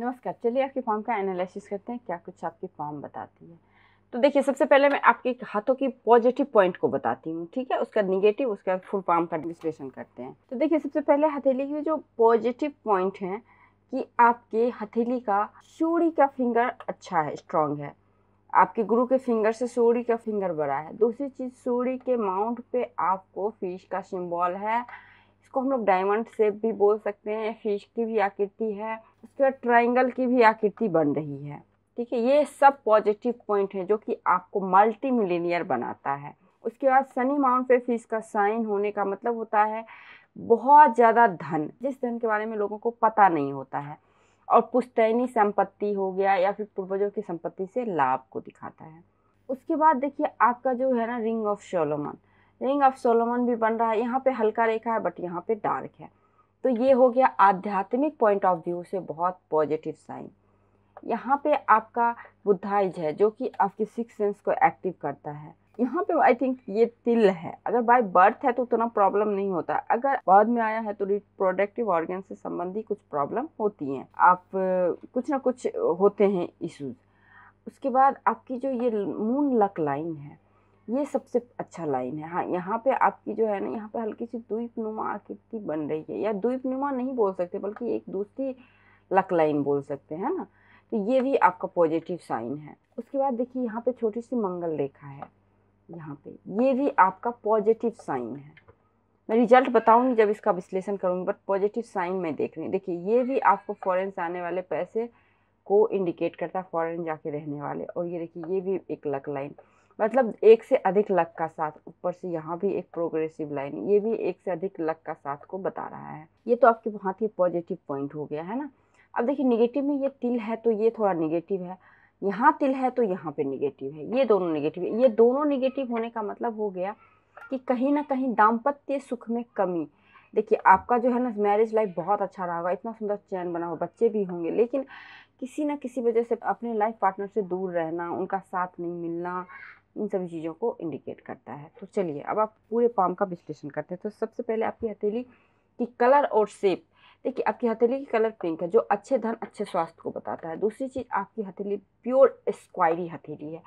नमस्कार चलिए आपके फॉर्म का एनालिसिस करते हैं क्या कुछ आपकी फॉर्म बताती है तो देखिए सबसे पहले मैं आपके हाथों की पॉजिटिव पॉइंट को बताती हूँ ठीक है उसका निगेटिव उसका फुल फॉर्म का विश्लेषण करते हैं तो देखिए सबसे पहले हथेली के जो पॉजिटिव पॉइंट हैं कि आपके हथेली का सूढ़ी का फिंगर अच्छा है स्ट्रॉन्ग है आपके गुरु के फिंगर से सूढ़ी का फिंगर बड़ा है दूसरी चीज़ सूढ़ी के माउंट पे आपको फिश का सिम्बॉल है इसको हम लोग डायमंड सेप भी बोल सकते हैं फिश की भी आकृति है उसके बाद ट्राइंगल की भी आकृति बन रही है ठीक है ये सब पॉजिटिव पॉइंट है जो कि आपको मल्टी मिलीनियर बनाता है उसके बाद सनी माउंट पे फिश का साइन होने का मतलब होता है बहुत ज़्यादा धन जिस धन के बारे में लोगों को पता नहीं होता है और पुश्तैनी संपत्ति हो गया या फिर पूर्वजों की संपत्ति से लाभ को दिखाता है उसके बाद देखिए आपका जो है ना ring of Solomon ring of Solomon भी बन रहा है यहाँ पे हल्का रेखा है बट यहाँ पे डार्क है तो ये हो गया आध्यात्मिक पॉइंट ऑफ व्यू से बहुत पॉजिटिव साइन यहाँ पे आपका बुद्धाइज है जो कि आपके सिक्स सेंस को एक्टिव करता है यहाँ पे आई थिंक ये तिल है अगर बाय बर्थ है तो उतना प्रॉब्लम नहीं होता अगर बाद में आया है तो रिप्रोडक्टिव ऑर्गन से संबंधी कुछ प्रॉब्लम होती हैं आप कुछ ना कुछ होते हैं इशूज़ उसके बाद आपकी जो ये मून लक लाइन है ये सबसे अच्छा लाइन है हाँ यहाँ पे आपकी जो है ना यहाँ पे हल्की सी द्वीप नुमा आकृति बन रही है या द्वीप नुमा नहीं बोल सकते बल्कि एक दूसरी लक लाइन बोल सकते हैं ना तो ये भी आपका पॉजिटिव साइन है उसके बाद देखिए यहाँ पे छोटी सी मंगल रेखा है यहाँ पे ये भी आपका पॉजिटिव साइन है मैं रिजल्ट बताऊंगी जब इसका विश्लेषण करूंगी बट पॉजिटिव साइन में देख रही हूँ देखिए ये भी आपको फॉरेन से आने वाले पैसे को इंडिकेट करता है फॉरेन जाके रहने वाले और ये देखिए ये भी एक लक लाइन मतलब एक से अधिक लक का साथ ऊपर से यहाँ भी एक प्रोग्रेसिव लाइन ये भी एक से अधिक लक का साथ को बता रहा है ये तो आपके बहुत ही पॉजिटिव पॉइंट हो गया है ना अब देखिए निगेटिव में ये तिल है तो ये थोड़ा निगेटिव है यहाँ तिल है तो यहाँ पे निगेटिव है ये दोनों निगेटिव ये दोनों निगेटिव होने का मतलब हो गया कि कहीं ना कहीं दाम्पत्य सुख में कमी देखिए आपका जो है ना मैरिज लाइफ बहुत अच्छा रहा होगा इतना सुंदर चैन बना हुआ बच्चे भी होंगे लेकिन किसी ना किसी वजह से अपने लाइफ पार्टनर से दूर रहना उनका साथ नहीं मिलना इन सभी चीज़ों को इंडिकेट करता है तो चलिए अब आप पूरे पाम का विश्लेषण करते हैं तो सबसे पहले आपकी हथेली की कलर और शेप देखिए आपकी हथेली की कलर पिंक है जो अच्छे धन अच्छे स्वास्थ्य को बताता है दूसरी चीज़ आपकी हथेली प्योर स्क्वायरी हथेली है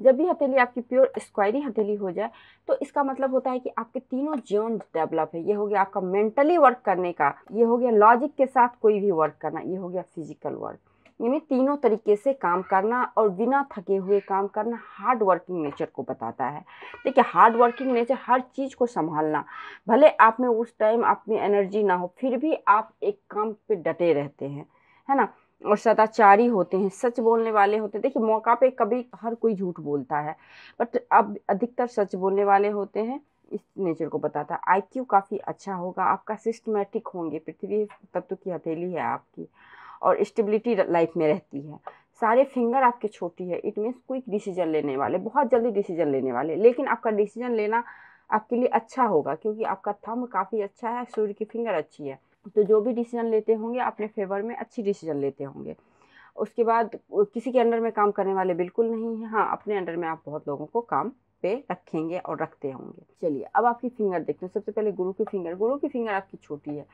जब भी हथेली आपकी प्योर स्क्वायरी हथेली हो जाए तो इसका मतलब होता है कि आपके तीनों जीवन डेवलप है ये हो गया आपका मेंटली वर्क करने का ये हो गया लॉजिक के साथ कोई भी वर्क करना ये हो गया फिजिकल वर्क यानी तीनों तरीके से काम करना और बिना थके हुए काम करना हार्ड वर्किंग नेचर को बताता है देखिए हार्ड वर्किंग नेचर हर चीज़ को संभालना भले आप में उस टाइम आप में एनर्जी ना हो फिर भी आप एक काम पे डटे रहते हैं है ना और सदाचारी होते हैं सच बोलने वाले होते हैं देखिए मौका पे कभी हर कोई झूठ बोलता है बट अब अधिकतर सच बोलने वाले होते हैं इस नेचर को बताता है आईक्यू काफ़ी अच्छा होगा आपका सिस्टमेटिक होंगे पृथ्वी तत्व की हथेली है आपकी और स्टेबिलिटी लाइफ में रहती है सारे फिंगर आपके छोटी है इट मीन्स क्विक डिसीजन लेने वाले बहुत जल्दी डिसीजन लेने वाले लेकिन आपका डिसीजन लेना आपके लिए अच्छा होगा क्योंकि आपका थम काफ़ी अच्छा है सूर्य की फिंगर अच्छी है तो जो भी डिसीजन लेते होंगे अपने फेवर में अच्छी डिसीजन लेते होंगे उसके बाद किसी के अंडर में काम करने वाले बिल्कुल नहीं हैं हाँ अपने अंडर में आप बहुत लोगों को काम पे रखेंगे और रखते होंगे चलिए अब आपकी फिंगर देखते हैं सबसे पहले गुरु की फिंगर गुरु की फिंगर आपकी छोटी है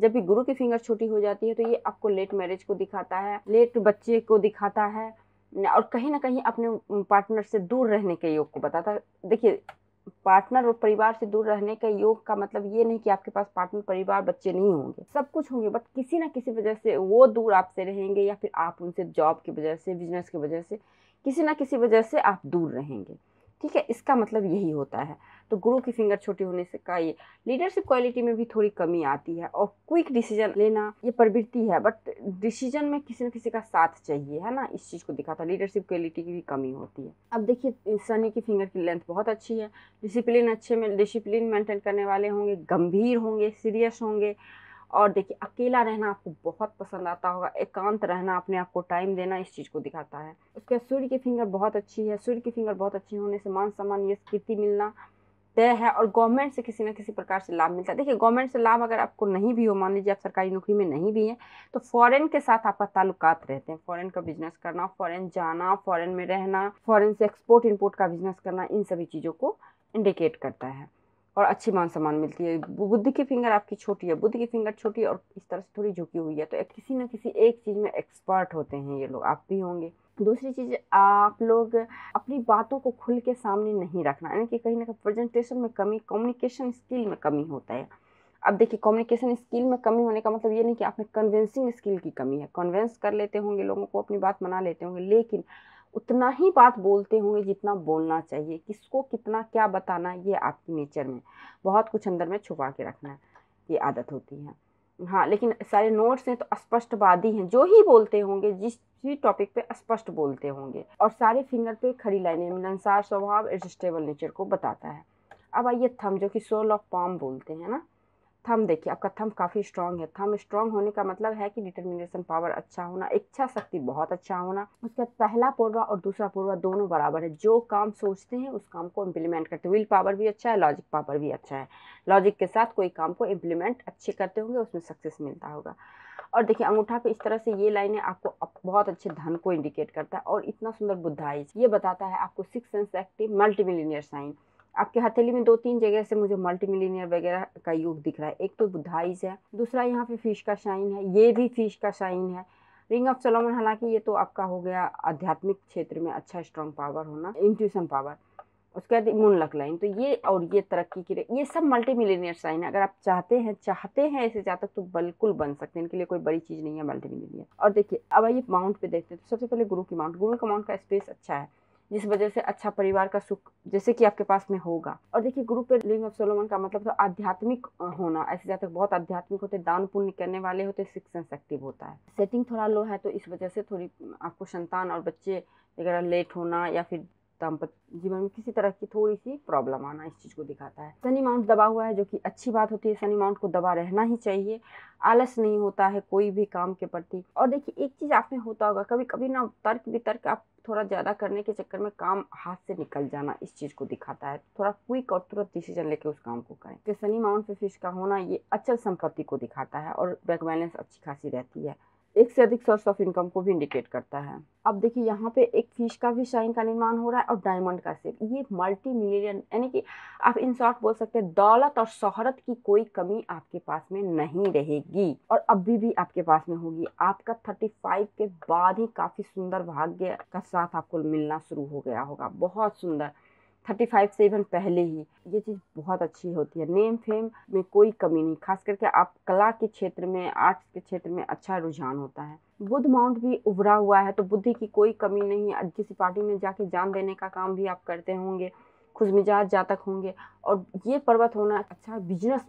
जब भी गुरु की फिंगर छोटी हो जाती है तो ये आपको लेट मैरिज को दिखाता है लेट बच्चे को दिखाता है और कहीं ना कहीं अपने पार्टनर से दूर रहने के योग को बताता है देखिए पार्टनर और परिवार से दूर रहने का योग का मतलब ये नहीं कि आपके पास पार्टनर परिवार बच्चे नहीं होंगे सब कुछ होंगे बट किसी ना किसी वजह से वो दूर आपसे रहेंगे या फिर आप उनसे जॉब की वजह से बिजनेस की वजह से किसी ना किसी वजह से आप दूर रहेंगे ठीक है इसका मतलब यही होता है तो गुरु की फिंगर छोटी होने से का ये लीडरशिप क्वालिटी में भी थोड़ी कमी आती है और क्विक डिसीजन लेना ये प्रवृत्ति है बट डिसीजन में किसी न किसी का साथ चाहिए है ना इस चीज़ को दिखाता है लीडरशिप क्वालिटी की भी कमी होती है अब देखिए सनी की फिंगर की लेंथ बहुत अच्छी है डिसिप्लिन अच्छे में डिसिप्लिन मेंटेन करने वाले होंगे गंभीर होंगे सीरियस होंगे और देखिए अकेला रहना आपको बहुत पसंद आता होगा एकांत रहना अपने आप को टाइम देना इस चीज़ को दिखाता है उसके बाद सूर्य की फिंगर बहुत अच्छी है सूर्य की फिंगर बहुत अच्छी होने से मान सम्मान ये स्कृति मिलना तय है और गवर्नमेंट से किसी ना किसी प्रकार से लाभ मिलता है देखिए गवर्नमेंट से लाभ अगर आपको नहीं भी हो मान लीजिए आप सरकारी नौकरी में नहीं भी हैं तो फॉरेन के साथ आपका ताल्लुकात रहते हैं फॉरेन का बिजनेस करना फॉरेन जाना फॉरेन में रहना फॉरेन से एक्सपोर्ट इंपोर्ट का बिजनेस करना इन सभी चीज़ों को इंडिकेट करता है और अच्छी मान सम्मान मिलती है बुद्ध की फिंगर आपकी छोटी है बुद्ध की फिंगर छोटी और इस तरह से थोड़ी झुकी हुई है तो किसी ना किसी एक चीज़ में एक्सपर्ट होते हैं ये लोग आप भी होंगे दूसरी चीज़ आप लोग अपनी बातों को खुल के सामने नहीं रखना यानी कि कहीं ना कहीं प्रेजेंटेशन में कमी कम्युनिकेशन स्किल में कमी होता है अब देखिए कम्युनिकेशन स्किल में कमी होने का मतलब ये नहीं कि आप में कन्विंसिंग स्किल की कमी है कन्वेंस कर लेते होंगे लोगों को अपनी बात मना लेते होंगे लेकिन उतना ही बात बोलते होंगे जितना बोलना चाहिए किसको कितना क्या बताना ये आपकी नेचर में बहुत कुछ अंदर में छुपा के रखना ये आदत होती है हाँ लेकिन सारे नोट्स हैं तो स्पष्टवादी हैं जो ही बोलते होंगे जिस भी टॉपिक पे स्पष्ट बोलते होंगे और सारे फिंगर पे खड़ी लाइनें मिलनसार स्वभाव एडजस्टेबल नेचर को बताता है अब आइए थम जो कि सोल ऑफ पॉम बोलते हैं ना थम देखिए आपका थम काफ़ी स्ट्रांग है थम स्ट्रांग होने का मतलब है कि डिटर्मिनेशन पावर अच्छा होना इच्छा शक्ति बहुत अच्छा होना बाद पहला पूर्वा और दूसरा पूर्वा दोनों बराबर है जो काम सोचते हैं उस काम को इम्प्लीमेंट करते विल पावर भी अच्छा है लॉजिक पावर भी अच्छा है लॉजिक के साथ कोई काम को इम्प्लीमेंट अच्छे करते होंगे उसमें सक्सेस मिलता होगा और देखिए अंगूठा पे इस तरह से ये है आपको बहुत अच्छे धन को इंडिकेट करता है और इतना सुंदर बुद्धाइज ये बताता है आपको six sense active multimillionaire sign आपके हथेली में दो तीन जगह से मुझे मल्टी मिलीनियर वगैरह का योग दिख रहा है एक तो बुधाइज है दूसरा यहाँ पे फिश का शाइन है ये भी फिश का शाइन है रिंग ऑफ सोलोमन हालांकि ये तो आपका हो गया आध्यात्मिक क्षेत्र में अच्छा स्ट्रॉन्ग पावर होना इंट्यूशन पावर उसके बाद लक लाइन तो ये और ये तरक्की की ये सब मल्टी मिलीनियर साइन है अगर आप चाहते हैं चाहते हैं ऐसे जातक तो बिल्कुल बन सकते हैं इनके लिए कोई बड़ी चीज़ नहीं है मल्टी मिलीनियर और देखिए अब आइए माउंट पे देखते हैं तो सबसे पहले गुरु की माउंट गुरु का माउंट का स्पेस अच्छा है जिस वजह से अच्छा परिवार का सुख जैसे कि आपके पास में होगा और देखिए गुरु पे लिंग ऑफ सोलोमन का मतलब तो आध्यात्मिक होना ऐसे जातक बहुत आध्यात्मिक होते दान पुण्य करने वाले होते सिक्स सेक्टिव होता है सेटिंग थोड़ा लो है तो इस वजह से थोड़ी आपको संतान और बच्चे वगैरह लेट होना या फिर दाम्पत्य जीवन में किसी तरह की थोड़ी सी प्रॉब्लम आना इस चीज़ को दिखाता है सनी माउंट दबा हुआ है जो कि अच्छी बात होती है सनी माउंट को दबा रहना ही चाहिए आलस नहीं होता है कोई भी काम के प्रति और देखिए एक चीज़ आप में होता होगा कभी कभी ना तर्क वितर्क आप थोड़ा ज़्यादा करने के चक्कर में काम हाथ से निकल जाना इस चीज़ को दिखाता है थोड़ा क्विक और तुरंत डिसीजन लेके उस काम को करें तो सनी माउंट पे फिश का होना ये अचल संपत्ति को दिखाता है और बैक बैलेंस अच्छी खासी रहती है एक से अधिक सोर्स ऑफ इनकम को भी इंडिकेट करता है अब देखिए यहाँ पे एक फिश का भी शाइन का निर्माण हो रहा है और डायमंड का सिर्फ ये मल्टी मिलियन यानी कि आप इन शॉर्ट बोल सकते हैं दौलत और शोहरत की कोई कमी आपके पास में नहीं रहेगी और अभी भी आपके पास में होगी आपका थर्टी फाइव के बाद ही काफ़ी सुंदर भाग्य का साथ आपको मिलना शुरू हो गया होगा बहुत सुंदर थर्टी फाइव से इवन पहले ही ये चीज़ बहुत अच्छी होती है नेम फेम में कोई कमी नहीं खास करके आप कला के क्षेत्र में आर्ट्स के क्षेत्र में अच्छा रुझान होता है बुद्ध माउंट भी उभरा हुआ है तो बुद्धि की कोई कमी नहीं है किसी पार्टी में जाके जान देने का काम भी आप करते होंगे खुश मिजाज जातक होंगे और ये पर्वत होना अच्छा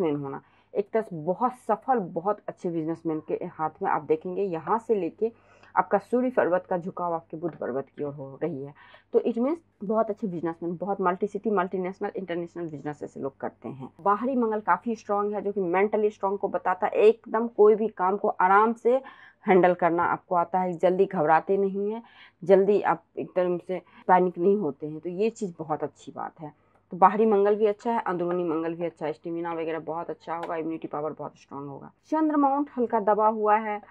मैन होना एक तरह बहुत सफल बहुत अच्छे बिजनेसमैन के हाथ में आप देखेंगे यहाँ से लेके आपका सूर्य पर्वत का झुकाव आपके बुध पर्वत की ओर हो रही है तो इट मीन्स बहुत अच्छे बिजनेसमैन बहुत multi city multinational international business ऐसे लोग करते हैं बाहरी मंगल काफ़ी स्ट्रांग है जो कि मेंटली स्ट्रांग को बताता है एकदम कोई भी काम को आराम से हैंडल करना आपको आता है जल्दी घबराते नहीं हैं जल्दी आप एकदम से पैनिक नहीं होते हैं तो ये चीज़ बहुत अच्छी बात है तो बाहरी मंगल भी अच्छा है अंदरूनी मंगल भी अच्छा है स्टेमिना वगैरह बहुत अच्छा होगा इम्यूनिटी पावर बहुत स्ट्रांग होगा चंद्र माउंट हल्का दबा हुआ है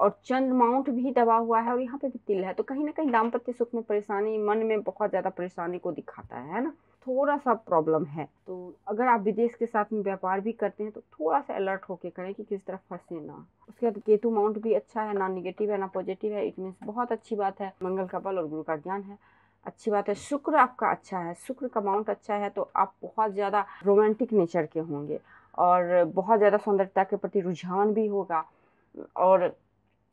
और चंद माउंट भी दबा हुआ है और यहाँ पे भी तिल है तो कहीं ना कहीं दाम्पत्य सुख में परेशानी मन में बहुत ज़्यादा परेशानी को दिखाता है ना थोड़ा सा प्रॉब्लम है तो अगर आप विदेश के साथ में व्यापार भी करते हैं तो थोड़ा सा अलर्ट होके करें कि किस तरह फंसे ना उसके बाद केतु माउंट भी अच्छा है ना निगेटिव है ना पॉजिटिव है इट मीन्स बहुत अच्छी बात है मंगल का बल और गुरु का ज्ञान है अच्छी बात है शुक्र आपका अच्छा है शुक्र का माउंट अच्छा है तो आप बहुत ज़्यादा रोमांटिक नेचर के होंगे और बहुत ज़्यादा सौंदर्यता के प्रति रुझान भी होगा और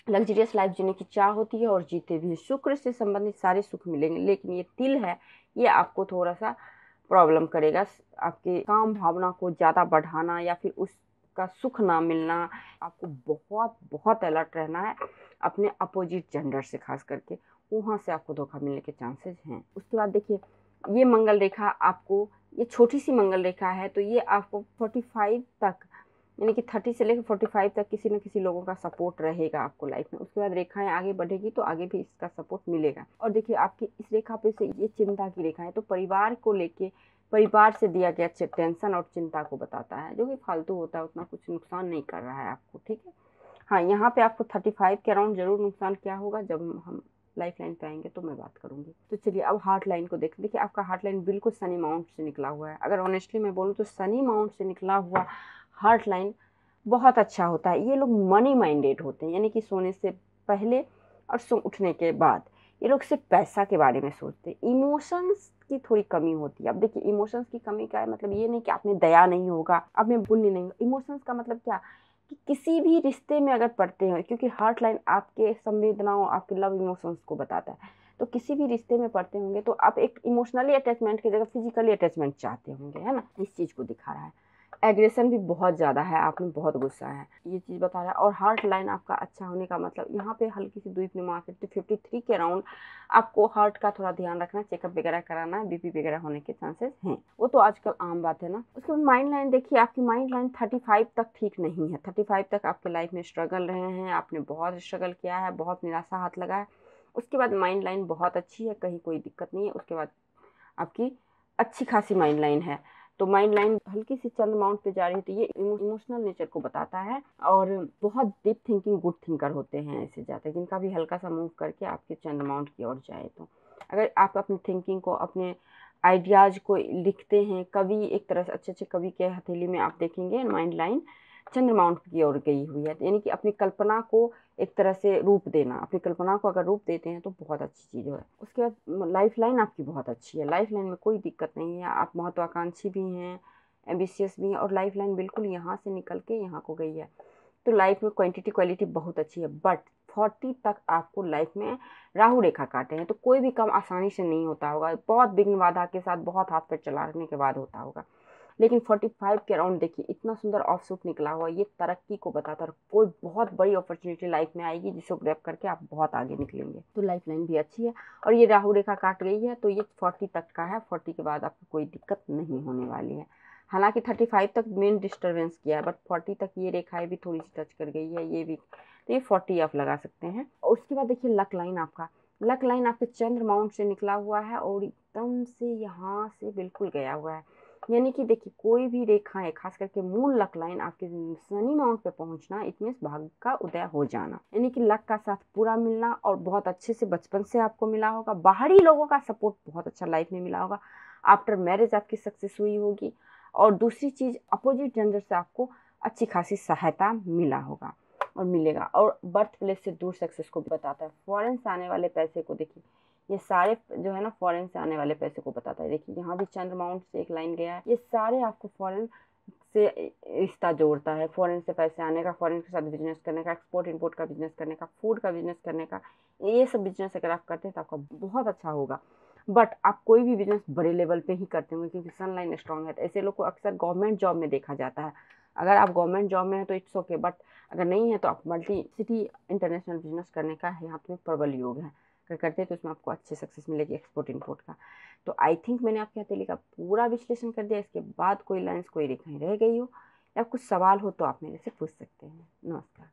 लग्जरियस लाइफ जीने की चाह होती है और जीते भी शुक्र से संबंधित सारे सुख मिलेंगे लेकिन ये तिल है ये आपको थोड़ा सा प्रॉब्लम करेगा आपके काम भावना को ज़्यादा बढ़ाना या फिर उसका सुख ना मिलना आपको बहुत बहुत अलर्ट रहना है अपने अपोजिट जेंडर से खास करके वहाँ से आपको धोखा मिलने के चांसेस हैं उसके बाद देखिए ये मंगल रेखा आपको ये छोटी सी मंगल रेखा है तो ये आपको फोर्टी तक यानी कि थर्टी से लेकर फोर्टी फाइव तक किसी न किसी लोगों का सपोर्ट रहेगा आपको लाइफ में उसके बाद रेखाएं आगे बढ़ेगी तो आगे भी इसका सपोर्ट मिलेगा और देखिए आपकी इस रेखा पे से ये चिंता की रेखा है तो परिवार को लेके परिवार से दिया गया टेंशन और चिंता को बताता है जो कि फालतू होता है उतना कुछ नुकसान नहीं कर रहा है आपको ठीक है हाँ यहाँ पे आपको थर्टी फाइव के अराउंड जरूर नुकसान क्या होगा जब हम लाइफ लाइन पे आएंगे तो मैं बात करूंगी तो चलिए अब हार्ट लाइन को देख देखिए आपका हार्ट लाइन बिल्कुल सनी माउंट से निकला हुआ है अगर ऑनेस्टली मैं बोलूँ तो सनी माउंट से निकला हुआ हार्ट लाइन बहुत अच्छा होता है ये लोग मनी माइंडेड होते हैं यानी कि सोने से पहले और सो उठने के बाद ये लोग सिर्फ पैसा के बारे में सोचते हैं इमोशंस की थोड़ी कमी होती है अब देखिए इमोशंस की कमी क्या है मतलब ये नहीं कि आप में दया नहीं होगा आप में भूल नहीं होगा इमोशंस का मतलब क्या कि किसी भी रिश्ते में अगर पढ़ते हैं क्योंकि हार्ट लाइन आपके संवेदनाओं आपके लव इमोशंस को बताता है तो किसी भी रिश्ते में पढ़ते होंगे तो आप एक इमोशनली अटैचमेंट की जगह फिजिकली अटैचमेंट चाहते होंगे है ना इस चीज़ को दिखा रहा है एग्रेशन भी बहुत ज़्यादा है आप में बहुत गुस्सा है ये चीज़ बता रहा है और हार्ट लाइन आपका अच्छा होने का मतलब यहाँ पे हल्की सी दुई नुमा फिफ्टी फिफ्टी थ्री के अराउंड आपको हार्ट का थोड़ा ध्यान रखना चेकअप वगैरह कराना है बीपी वगैरह होने के चांसेस हैं वो तो आजकल आम बात है ना उसके बाद माइंड लाइन देखिए आपकी माइंड लाइन थर्टी फाइव तक ठीक नहीं है थर्टी फाइव तक आपके लाइफ में स्ट्रगल रहे हैं आपने बहुत स्ट्रगल किया है बहुत निराशा हाथ लगा है उसके बाद माइंड लाइन बहुत अच्छी है कहीं कोई दिक्कत नहीं है उसके बाद आपकी अच्छी खासी माइंड लाइन है तो माइंड लाइन हल्की सी चंद अमाउंट पे जा रही है तो ये इमोशनल नेचर को बताता है और बहुत डीप थिंकिंग गुड थिंकर होते हैं ऐसे जाते हैं जिनका भी हल्का सा मूव करके आपके चंद अमाउंट की ओर जाए तो अगर आप अपनी थिंकिंग को अपने आइडियाज़ को लिखते हैं कवि एक तरह से अच्छे अच्छे कवि के हथेली में आप देखेंगे माइंड लाइन चंद्रमाउंट की ओर गई हुई है यानी कि अपनी कल्पना को एक तरह से रूप देना अपनी कल्पना को अगर रूप देते हैं तो बहुत अच्छी चीज़ है उसके बाद लाइफ लाइन आपकी बहुत अच्छी है लाइफ लाइन में कोई दिक्कत नहीं है आप महत्वाकांक्षी भी हैं एम्बिशियस भी हैं और लाइफ लाइन बिल्कुल यहाँ से निकल के यहाँ को गई है तो लाइफ में क्वान्टिटी क्वालिटी बहुत अच्छी है बट फोर्टी तक आपको लाइफ में राहु रेखा काटे हैं तो कोई भी काम आसानी से नहीं होता होगा बहुत विघ्न बाधा के साथ बहुत हाथ पैर चलाने के बाद होता होगा लेकिन 45 के अराउंड देखिए इतना सुंदर ऑफ सूट निकला हुआ ये तरक्की को बताता है कोई बहुत बड़ी अपॉर्चुनिटी लाइफ में आएगी जिसको ग्रैप करके आप बहुत आगे निकलेंगे तो लाइफ लाइन भी अच्छी है और ये राहु रेखा काट गई है तो ये फोर्टी तक का है फोर्टी के बाद आपको कोई दिक्कत नहीं होने वाली है हालांकि 35 तक मेन डिस्टर्बेंस किया है बट फोर्टी तक ये रेखाएँ भी थोड़ी सी टच कर गई है ये भी तो ये फोर्टी आप लगा सकते हैं और उसके बाद देखिए लक लाइन आपका लक लाइन आपके चंद्र माउंट से निकला हुआ है और एकदम से यहाँ से बिल्कुल गया हुआ है यानी कि देखिए कोई भी रेखा है खास करके मूल लक लाइन आपके शनि माउंट पे पहुंचना इट मीन भाग्य का उदय हो जाना यानी कि लक का साथ पूरा मिलना और बहुत अच्छे से बचपन से आपको मिला होगा बाहरी लोगों का सपोर्ट बहुत अच्छा लाइफ में मिला होगा आफ्टर मैरिज आपकी सक्सेस हुई होगी और दूसरी चीज़ अपोजिट जेंडर से आपको अच्छी खासी सहायता मिला होगा और मिलेगा और बर्थ प्लेस से दूर सक्सेस को बताता है फॉरन से आने वाले पैसे को देखिए ये सारे जो है ना फॉरेन से आने वाले पैसे को बताता है देखिए यहाँ भी चंद्र माउंट से एक लाइन गया है ये सारे आपको फॉरेन से रिश्ता जोड़ता है फॉरेन से पैसे आने का फॉरेन के साथ बिजनेस करने का एक्सपोर्ट इंपोर्ट का बिजनेस करने का फूड का बिजनेस करने का ये सब बिजनेस अगर आप करते हैं तो आपका बहुत अच्छा होगा बट आप कोई भी बिजनेस बड़े लेवल पे ही करते होंगे क्योंकि सनलाइन स्ट्रॉन्ग है तो ऐसे लोग को अक्सर गवर्नमेंट जॉब में देखा जाता है अगर आप गवर्नमेंट जॉब में हैं तो इट्स ओके बट अगर नहीं है तो आप मल्टी सिटी इंटरनेशनल बिजनेस करने का यहाँ पे प्रबल योग है कर करते हैं तो उसमें आपको अच्छी सक्सेस मिलेगी एक्सपोर्ट इंपोर्ट का तो आई थिंक मैंने आपके हथेली का पूरा विश्लेषण कर दिया इसके बाद कोई लाइन्स कोई रेखाएँ रह गई हो या कुछ सवाल हो तो आप मेरे से पूछ सकते हैं नमस्कार